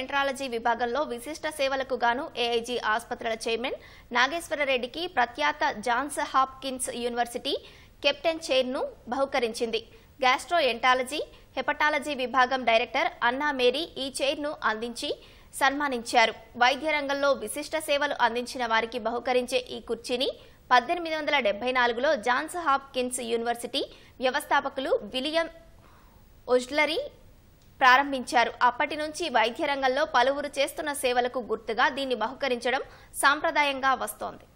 enterology విభాగంలో విశిష్ట సేవలకు గాను ఏఐజీ ఆసుపత్రుల చైర్మన్ నాగేశ్వరరెడ్డికి ప్రఖ్యాత జాన్స్ హాప్కిన్స్ యూనివర్సిటీ కెప్టెన్ చైర్ను బహుకరించింది గ్యాస్ట్రోఎంటాలజీ హెపటాలజీ విభాగం డైరెక్టర్ అన్నా మేరీ ఈ చైర్ను అందించి సన్మానించారు వైద్య రంగంలో విశిష్ట సేవలు అందించిన వారికి బహుకరించే ఈ కుర్చీని పద్దెనిమిది వందల డెబ్బై నాలుగులో జాన్స్ హాప్కిన్స్ యూనివర్సిటీ వ్యవస్థాపకులు విలియం ఒజ్లరీ ప్రారంభించారు అప్పటి నుంచి వైద్య రంగంలో పలువురు చేస్తున్న సేవలకు గుర్తుగా దీన్ని బహుకరించడం సాంప్రదాయంగా వస్తోంది